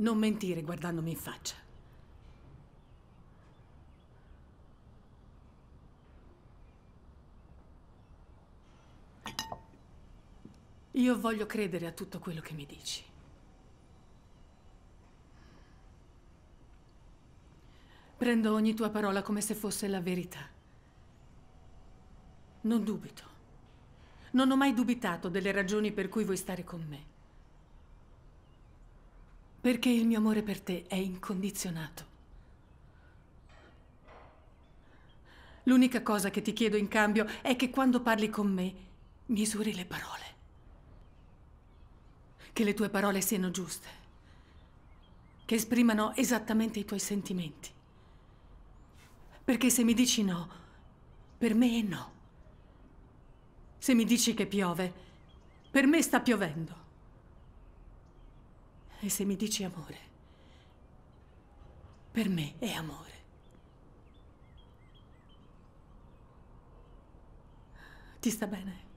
Non mentire guardandomi in faccia. Io voglio credere a tutto quello che mi dici. Prendo ogni tua parola come se fosse la verità. Non dubito. Non ho mai dubitato delle ragioni per cui vuoi stare con me. Perché il mio amore per te è incondizionato. L'unica cosa che ti chiedo in cambio è che quando parli con me misuri le parole. Che le tue parole siano giuste. Che esprimano esattamente i tuoi sentimenti. Perché se mi dici no, per me è no. Se mi dici che piove, per me sta piovendo. E se mi dici amore, per me è amore. Ti sta bene?